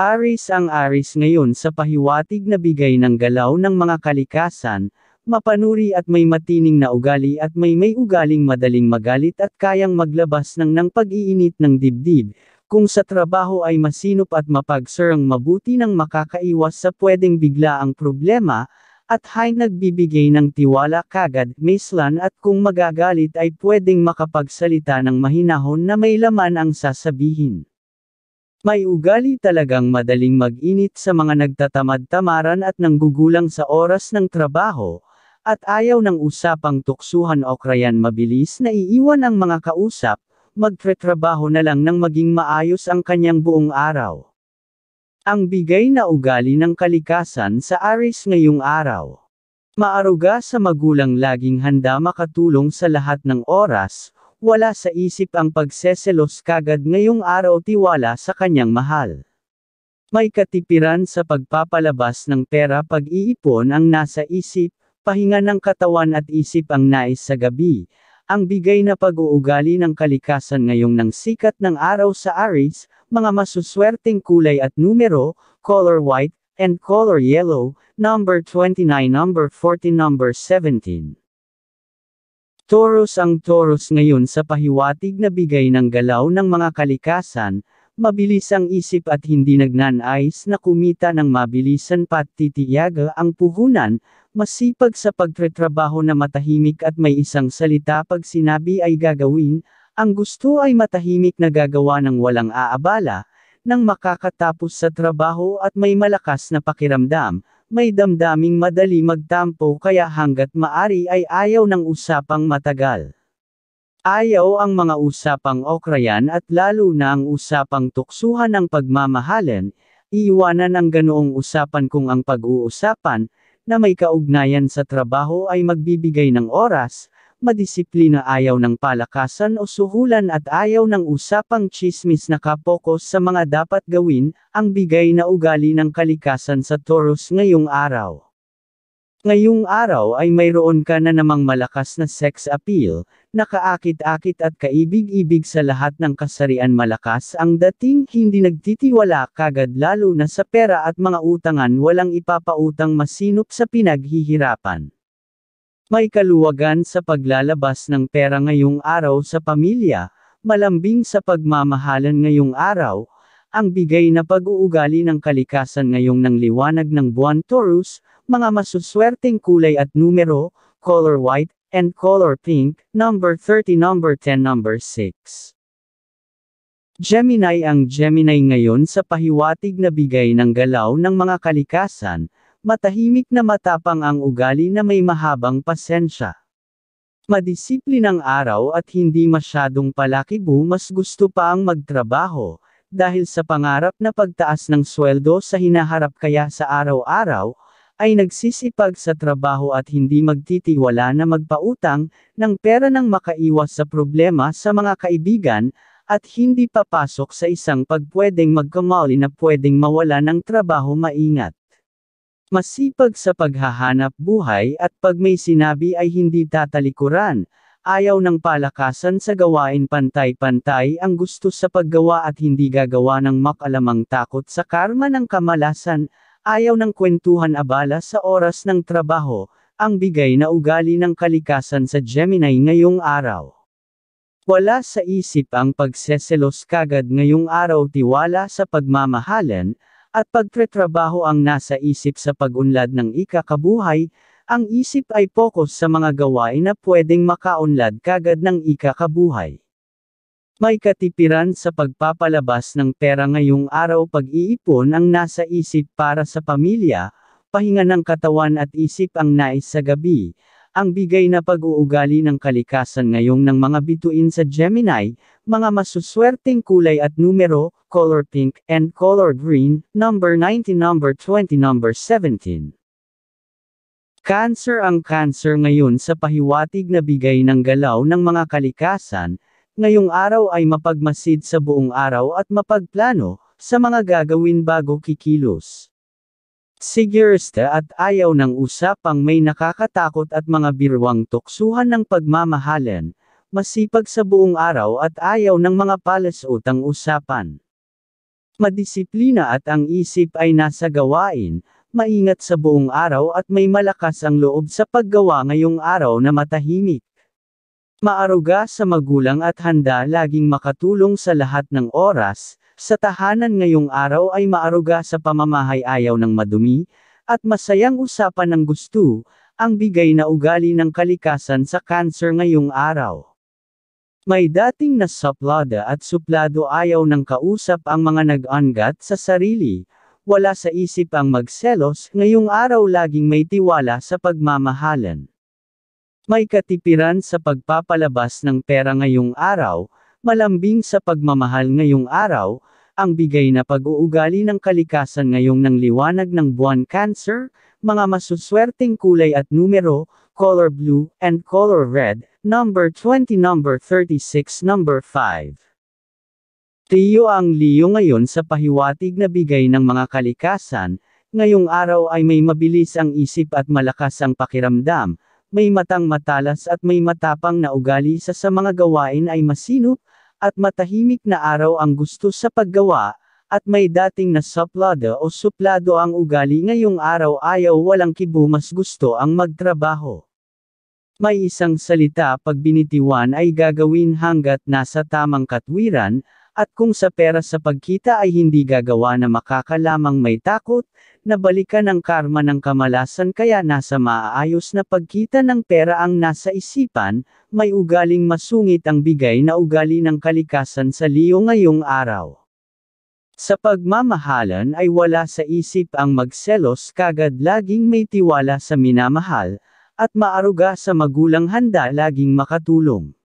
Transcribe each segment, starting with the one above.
Aris ang Aris ngayon sa pahiwatig na bigay ng galaw ng mga kalikasan, mapanuri at may matining na ugali at may may ugaling madaling magalit at kayang maglabas ng ng pag-iinit ng dibdib, kung sa trabaho ay masinop at mapagsirang mabuti ng makakaiwas sa pwedeng bigla ang problema, at hay nagbibigay ng tiwala kagad, mislan at kung magagalit ay pwedeng makapagsalita ng mahinahon na may laman ang sasabihin. May ugali talagang madaling mag-init sa mga nagtatamad-tamaran at nanggugulang sa oras ng trabaho, at ayaw ng usapang tuksuhan o krayan mabilis na iiwan ang mga kausap, magtretrabaho na lang nang maging maayos ang kanyang buong araw. Ang bigay na ugali ng kalikasan sa Aris ngayong araw. Maaruga sa magulang laging handa makatulong sa lahat ng oras, wala sa isip ang pagseselos kagad ngayong araw tiwala sa kanyang mahal. May katipiran sa pagpapalabas ng pera pag-iipon ang nasa isip, pahinga ng katawan at isip ang nais sa gabi, ang bigay na pag-uugali ng kalikasan ngayong ng sikat ng araw sa Aries, mga masuswerteng kulay at numero, color white, and color yellow, number 29, number 40, number 17. Taurus ang Taurus ngayon sa pahiwatig na bigay ng galaw ng mga kalikasan, mabilis ang isip at hindi nagnanais na kumita ng mabilisan patitiyaga ang puhunan, masipag sa pagtatrabaho na matahimik at may isang salita pag sinabi ay gagawin, ang gusto ay matahimik na gagawa ng walang aabala, nang makakatapos sa trabaho at may malakas na pakiramdam, may damdaming madali magtampo kaya hanggat maari ay ayaw ng usapang matagal. Ayaw ang mga usapang okrayan at lalo na ang usapang tuksuhan ng pagmamahalan, iiwanan ang ganoong usapan kung ang pag-uusapan, na may kaugnayan sa trabaho ay magbibigay ng oras, madisiplina ayaw ng palakasan o suhulan at ayaw ng usapang chismis na kapokus sa mga dapat gawin, ang bigay na ugali ng kalikasan sa Taurus ngayong araw. Ngayong araw ay mayroon ka na namang malakas na sex appeal, nakaakit-akit at kaibig-ibig sa lahat ng kasarian malakas ang dating hindi nagtitiwala kagad lalo na sa pera at mga utangan walang ipapautang masinop sa pinaghihirapan. May kaluwagan sa paglalabas ng pera ngayong araw sa pamilya, malambing sa pagmamahalan ngayong araw, ang bigay na pag-uugali ng kalikasan ngayong ng liwanag ng buwan Taurus, mga masuswerteng kulay at numero, color white, and color pink, number 30, number 10, number 6. Gemini Ang Gemini ngayon sa pahiwatig na bigay ng galaw ng mga kalikasan, matahimik na matapang ang ugali na may mahabang pasensya. Madisiplinang araw at hindi masyadong palakibo mas gusto pa ang magtrabaho, dahil sa pangarap na pagtaas ng sweldo sa hinaharap kaya sa araw-araw, ay nagsisipag sa trabaho at hindi magtitiwala na magpautang ng pera nang makaiwas sa problema sa mga kaibigan at hindi papasok sa isang pagpwedeng magkamali na pwedeng mawala ng trabaho maingat. Masipag sa paghahanap buhay at pag may sinabi ay hindi tatalikuran, ayaw ng palakasan sa gawain pantay-pantay ang gusto sa paggawa at hindi gagawa ng makalamang takot sa karma ng kamalasan, ayaw ng kwentuhan abala sa oras ng trabaho, ang bigay na ugali ng kalikasan sa Gemini ngayong araw. Wala sa isip ang pagseselos kagad ngayong araw tiwala sa pagmamahalan, at pagtretrabaho ang nasa isip sa pagunlad ng ikakabuhay, ang isip ay focus sa mga gawain na pwedeng makaunlad kagad ng ikakabuhay. May katipiran sa pagpapalabas ng pera ngayong araw pag-iipon ang nasa isip para sa pamilya, pahinga ng katawan at isip ang nais sa gabi, ang bigay na pag-uugali ng kalikasan ngayong ng mga bituin sa Gemini, mga masuswerteng kulay at numero, color pink and color green, number 19, number 20, number 17. Cancer ang cancer ngayon sa pahiwatig na bigay ng galaw ng mga kalikasan, ngayong araw ay mapagmasid sa buong araw at mapagplano, sa mga gagawin bago kikilos. Sigurista at ayaw ng usapang may nakakatakot at mga birwang tuksuhan ng pagmamahalan, masipag sa buong araw at ayaw ng mga palasutang usapan. Madisiplina at ang isip ay nasa gawain, maingat sa buong araw at may malakas ang loob sa paggawa ngayong araw na matahimik. Maaruga sa magulang at handa laging makatulong sa lahat ng oras, sa tahanan ngayong araw ay maaruga sa pamamahay ayaw ng madumi, at masayang usapan ng gusto, ang bigay na ugali ng kalikasan sa cancer ngayong araw. May dating na nasaplada at suplado ayaw ng kausap ang mga nag-angat sa sarili, wala sa isip ang magselos, ngayong araw laging may tiwala sa pagmamahalan. May katipiran sa pagpapalabas ng pera ngayong araw, malambing sa pagmamahal ngayong araw, ang bigay na pag-uugali ng kalikasan ngayong ng liwanag ng buwan Cancer, mga masuswerteng kulay at numero, color blue, and color red, number 20, number 36, number 5. Tiyo ang liyo ngayon sa pahiwatig na bigay ng mga kalikasan, ngayong araw ay may mabilis ang isip at malakas ang pakiramdam, may matang matalas at may matapang na ugali sa sa mga gawain ay masinop, at matahimik na araw ang gusto sa paggawa, at may dating na suplado o suplado ang ugali ngayong araw ayaw walang kibo mas gusto ang magtrabaho. May isang salita pag binitiwan ay gagawin hanggat nasa tamang katwiran, at kung sa pera sa pagkita ay hindi gagawa na makakalamang may takot, na nabalikan ang karma ng kamalasan kaya nasa maaayos na pagkita ng pera ang nasa isipan, may ugaling masungit ang bigay na ugali ng kalikasan sa liyo ngayong araw. Sa pagmamahalan ay wala sa isip ang magselos kagad laging may tiwala sa minamahal, at maaruga sa magulang handa laging makatulong.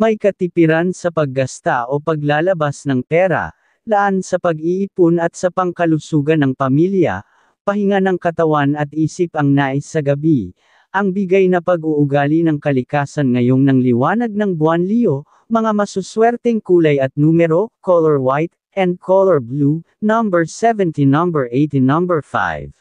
May katipiran sa paggasta o paglalabas ng pera, laan sa pag-iipon at sa pangkalusugan ng pamilya, pahinga ng katawan at isip ang nais sa gabi, ang bigay na pag-uugali ng kalikasan ngayong ng liwanag ng buwan Leo, mga masuswerteng kulay at numero, color white, and color blue, number 70, number 80, number 5.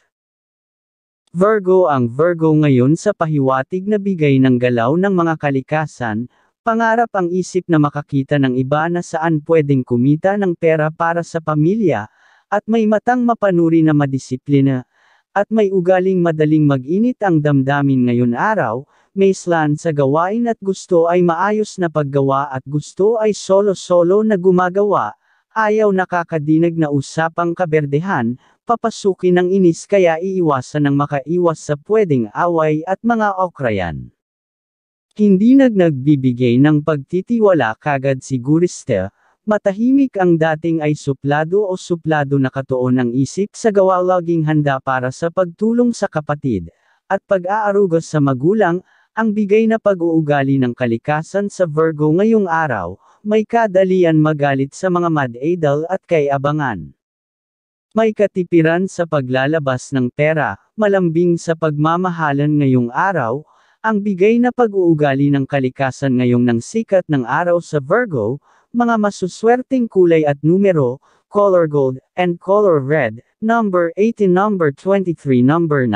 Virgo Ang Virgo ngayon sa pahiwatig na bigay ng galaw ng mga kalikasan, Pangarap ang isip na makakita ng iba na saan pwedeng kumita ng pera para sa pamilya, at may matang mapanuri na madisiplina, at may ugaling madaling mag-init ang damdamin ngayon araw, may slan sa gawain at gusto ay maayos na paggawa at gusto ay solo-solo na gumagawa, ayaw nakakadinag na usapang kaberdehan, papasukin ang inis kaya iiwasan ng makaiwas sa pwedeng away at mga okrayan. Hindi nagnagbibigay ng pagtitiwala kagad si Guristel, matahimik ang dating ay suplado o suplado na katuon ang isip sa gawa laging handa para sa pagtulong sa kapatid, at pag aaruga sa magulang, ang bigay na pag-uugali ng kalikasan sa Virgo ngayong araw, may kadalian magalit sa mga mad-idol at kay abangan. May katipiran sa paglalabas ng pera, malambing sa pagmamahalan ngayong araw, ang bigay na pag-uugali ng kalikasan ngayong ng sikat ng araw sa Virgo, mga masuswerteng kulay at numero, color gold, and color red, number 18, number 23, number 9.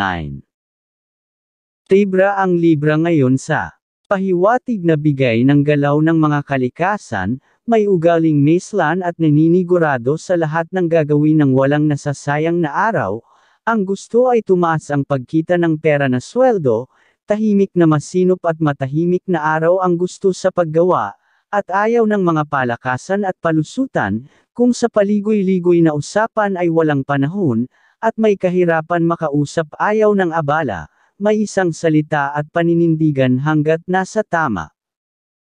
Tibra ang Libra ngayon sa pahiwatig na bigay ng galaw ng mga kalikasan, may ugaling meslan at naninigurado sa lahat ng gagawin ng walang nasasayang na araw, ang gusto ay tumaas ang pagkita ng pera na sweldo, tahimik na masinop at matahimik na araw ang gusto sa paggawa, at ayaw ng mga palakasan at palusutan, kung sa paligoy-ligoy na usapan ay walang panahon, at may kahirapan makausap ayaw ng abala, may isang salita at paninindigan hanggat nasa tama.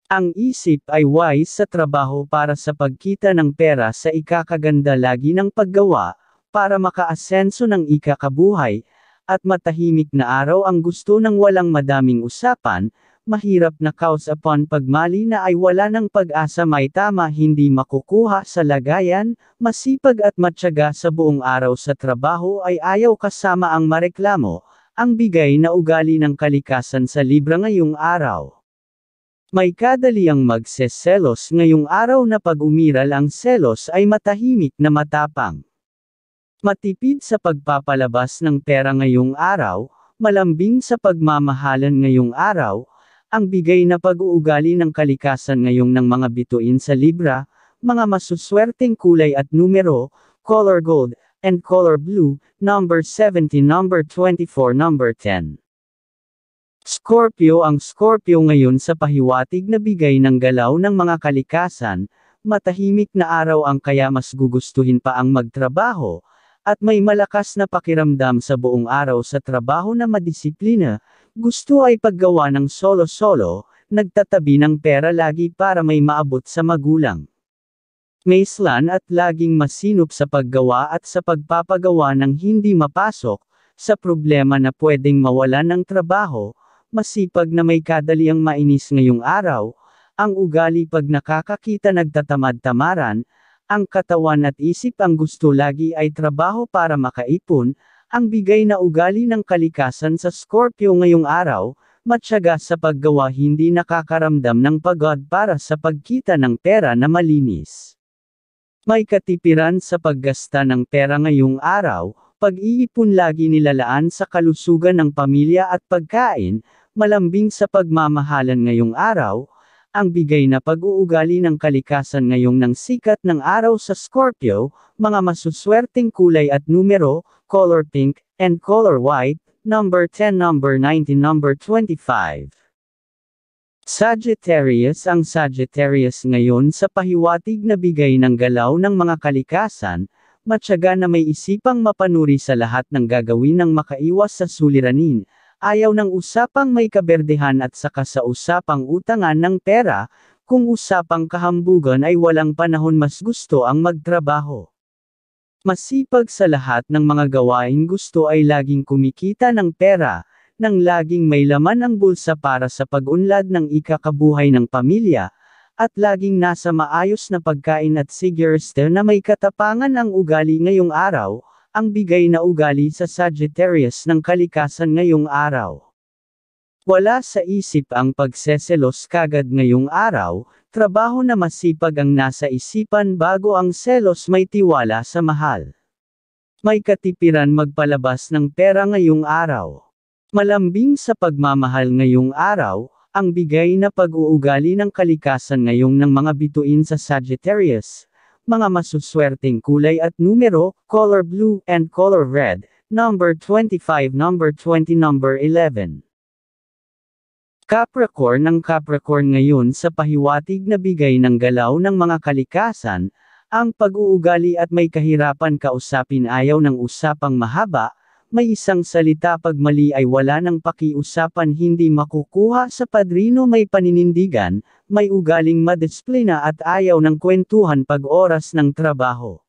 Ang isip ay wise sa trabaho para sa pagkita ng pera sa ikakaganda lagi ng paggawa, para makaasenso ng ikakabuhay, at matahimik na araw ang gusto ng walang madaming usapan, mahirap na cause upon pagmali na ay wala ng pag-asa may tama hindi makukuha sa lagayan, masipag at matyaga sa buong araw sa trabaho ay ayaw kasama ang mareklamo, ang bigay na ugali ng kalikasan sa libra ngayong araw. May kadali ang magseselos ngayong araw na pag umiral ang selos ay matahimik na matapang. Matipid sa pagpapalabas ng pera ngayong araw, malambing sa pagmamahalan ngayong araw, ang bigay na pag-uugali ng kalikasan ngayong ng mga bituin sa Libra, mga masuswerteng kulay at numero, color gold, and color blue, number 70, number 24, number 10. Scorpio Ang Scorpio ngayon sa pahiwatig na bigay ng galaw ng mga kalikasan, matahimik na araw ang kaya mas gugustuhin pa ang magtrabaho, at may malakas na pakiramdam sa buong araw sa trabaho na madisiplina, gusto ay paggawa ng solo-solo, nagtatabi ng pera lagi para may maabot sa magulang. May slan at laging masinop sa paggawa at sa pagpapagawa ng hindi mapasok, sa problema na pwedeng mawalan ng trabaho, masipag na may kadaliang mainis ngayong araw, ang ugali pag nakakakita nagtatamad-tamaran, ang katawan at isip ang gusto lagi ay trabaho para makaipon, ang bigay na ugali ng kalikasan sa Scorpio ngayong araw, matyaga sa paggawa hindi nakakaramdam ng pagod para sa pagkita ng pera na malinis. May katipiran sa paggasta ng pera ngayong araw, pag-iipon lagi nilalaan sa kalusugan ng pamilya at pagkain, malambing sa pagmamahalan ngayong araw, ang bigay na pag-uugali ng kalikasan ngayong ng sikat ng araw sa Scorpio, mga masuswerteng kulay at numero, color pink, and color white, number 10, number 19, number 25. Sagittarius Ang Sagittarius ngayon sa pahiwatig na bigay ng galaw ng mga kalikasan, matyaga na may isipang mapanuri sa lahat ng gagawin ng makaiwas sa suliranin, Ayaw ng usapang may kaberdehan at saka sa usapang utangan ng pera, kung usapang kahambugan ay walang panahon mas gusto ang magtrabaho. Masipag sa lahat ng mga gawain gusto ay laging kumikita ng pera, nang laging may laman ang bulsa para sa pag-unlad ng ikakabuhay ng pamilya, at laging nasa maayos na pagkain at sigurster na may katapangan ang ugali ngayong araw, ang bigay na ugali sa Sagittarius ng kalikasan ngayong araw. Wala sa isip ang pagseselos kagad ngayong araw, trabaho na masipag ang nasa isipan bago ang selos may tiwala sa mahal. May katipiran magpalabas ng pera ngayong araw. Malambing sa pagmamahal ngayong araw, ang bigay na pag-uugali ng kalikasan ngayong ng mga bituin sa Sagittarius, mga masuswerteng kulay at numero, color blue, and color red, number 25, number 20, number 11. Capricorn ng Capricorn ngayon sa pahiwatig na bigay ng galaw ng mga kalikasan, ang pag-uugali at may kahirapan kausapin ayaw ng usapang mahaba, may isang salita pag mali ay wala ng pakiusapan hindi makukuha sa padrino may paninindigan, may ugaling madisiplina at ayaw ng kwentuhan pag oras ng trabaho.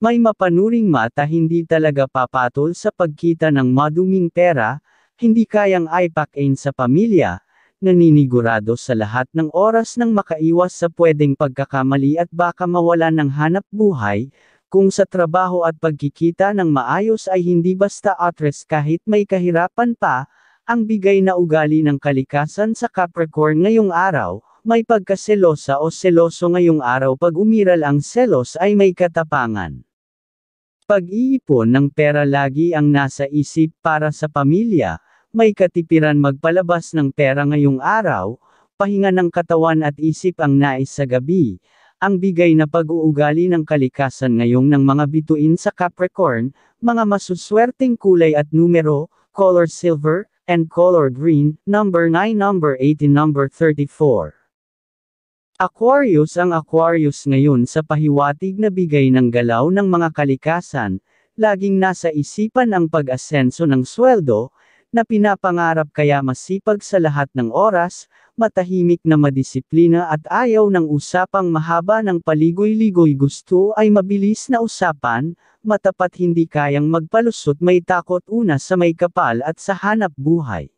May mapanuring mata hindi talaga papatol sa pagkita ng maduming pera, hindi kayang ipakain sa pamilya, naninigurado sa lahat ng oras ng makaiwas sa pwedeng pagkakamali at baka mawala ng hanap buhay, kung sa trabaho at pagkikita ng maayos ay hindi basta atres kahit may kahirapan pa, ang bigay na ugali ng kalikasan sa Capricorn ngayong araw, may pagkaselosa o seloso ngayong araw pag umiral ang selos ay may katapangan. Pag-iipon ng pera lagi ang nasa isip para sa pamilya, may katipiran magpalabas ng pera ngayong araw, pahinga ng katawan at isip ang nais sa gabi, ang bigay na pag-uugali ng kalikasan ngayong ng mga bituin sa Capricorn, mga masuswerteng kulay at numero, color silver, and color green, number 9, number 18, number 34. Aquarius Ang Aquarius ngayon sa pahiwatig na bigay ng galaw ng mga kalikasan, laging nasa isipan ang pag-asenso ng sweldo, na pinapangarap kaya masipag sa lahat ng oras, matahimik na madisiplina at ayaw ng usapang mahaba ng paligoy-ligoy gusto ay mabilis na usapan, matapat hindi kayang magpalusot may takot una sa may kapal at sa hanap buhay.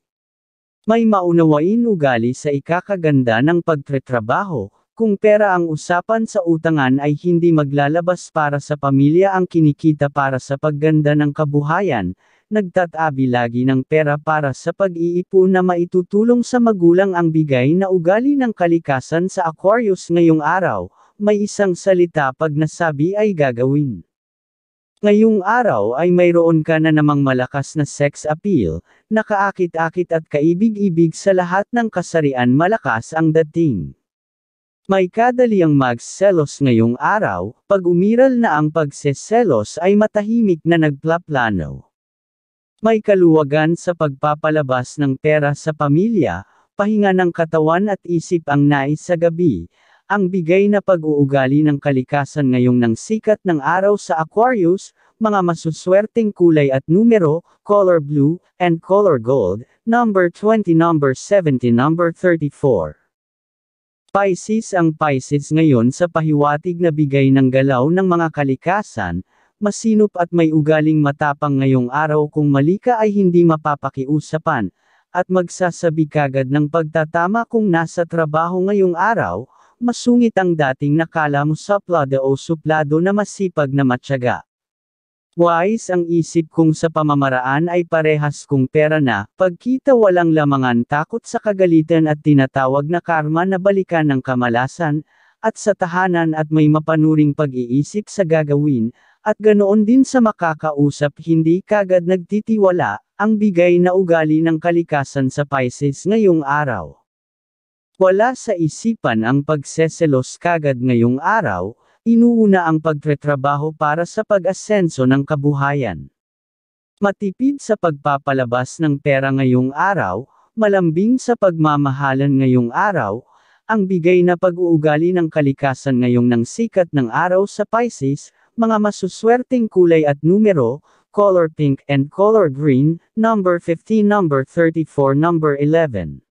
May maunawain ugali sa ikakaganda ng pagtretrabaho, kung pera ang usapan sa utangan ay hindi maglalabas para sa pamilya ang kinikita para sa pagganda ng kabuhayan, nagtatabi lagi ng pera para sa pag-iipon na maitutulong sa magulang ang bigay na ugali ng kalikasan sa Aquarius ngayong araw, may isang salita pag nasabi ay gagawin. Ngayong araw ay mayroon ka na namang malakas na sex appeal, nakaakit-akit at kaibig-ibig sa lahat ng kasarian malakas ang dating. May kadaliang magselos ngayong araw, pag umiral na ang pagseselos ay matahimik na nagplaplano. May kaluwagan sa pagpapalabas ng pera sa pamilya, pahinga ng katawan at isip ang nais sa gabi, ang bigay na pag-uugali ng kalikasan ngayong ng sikat ng araw sa Aquarius, mga masuswerteng kulay at numero, color blue, and color gold, number 20, number 70, number 34. Pisces Ang Pisces ngayon sa pahiwatig na bigay ng galaw ng mga kalikasan, masinop at may ugaling matapang ngayong araw kung mali ka ay hindi mapapakiusapan, at magsasabi kagad ng pagtatama kung nasa trabaho ngayong araw, masungit ang dating nakala mo plado o suplado na masipag na matyaga. Wise ang isip kung sa pamamaraan ay parehas kung pera na, pagkita walang lamangan takot sa kagalitan at tinatawag na karma na balikan ng kamalasan, at sa tahanan at may mapanuring pag-iisip sa gagawin, at ganoon din sa makakausap hindi kagad nagtitiwala, ang bigay na ugali ng kalikasan sa Pisces ngayong araw. Wala sa isipan ang pagseselos kagad ngayong araw, inuuna ang pagtretrabaho para sa pag-asenso ng kabuhayan. Matipid sa pagpapalabas ng pera ngayong araw, malambing sa pagmamahalan ngayong araw, ang bigay na pag-uugali ng kalikasan ngayong ng sikat ng araw sa Pisces, mga masuswerteng kulay at numero, color pink and color green, number 15, number 34, number 11.